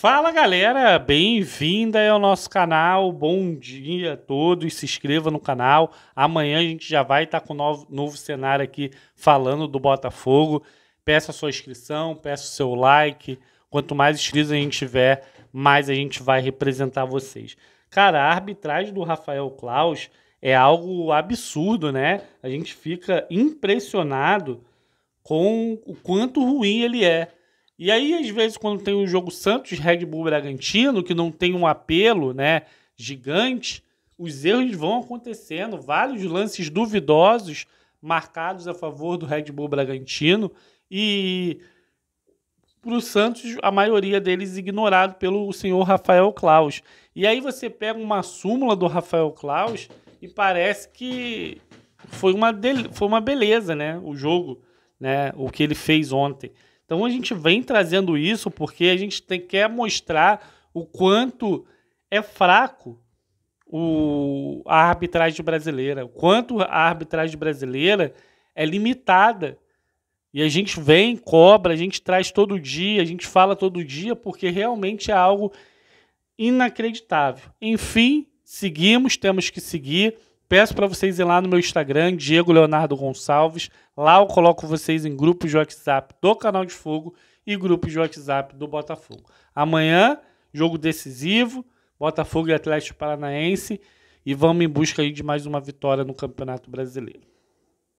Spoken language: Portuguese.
Fala galera, bem-vinda ao nosso canal, bom dia a todos, se inscreva no canal. Amanhã a gente já vai estar com um novo, novo cenário aqui falando do Botafogo. Peça a sua inscrição, peça o seu like. Quanto mais inscritos a gente tiver, mais a gente vai representar vocês. Cara, a arbitragem do Rafael Klaus é algo absurdo, né? A gente fica impressionado com o quanto ruim ele é. E aí, às vezes, quando tem um jogo Santos Red Bull Bragantino, que não tem um apelo né, gigante, os erros vão acontecendo. Vários lances duvidosos marcados a favor do Red Bull Bragantino. E para o Santos, a maioria deles ignorado pelo senhor Rafael Claus. E aí você pega uma súmula do Rafael Claus e parece que foi uma, foi uma beleza né, o jogo, né, o que ele fez ontem. Então a gente vem trazendo isso porque a gente tem, quer mostrar o quanto é fraco o, a arbitragem brasileira, o quanto a arbitragem brasileira é limitada. E a gente vem, cobra, a gente traz todo dia, a gente fala todo dia, porque realmente é algo inacreditável. Enfim, seguimos, temos que seguir. Peço para vocês ir lá no meu Instagram, Diego Leonardo Gonçalves. Lá eu coloco vocês em grupos de WhatsApp do Canal de Fogo e grupos de WhatsApp do Botafogo. Amanhã, jogo decisivo, Botafogo e Atlético Paranaense. E vamos em busca aí de mais uma vitória no Campeonato Brasileiro.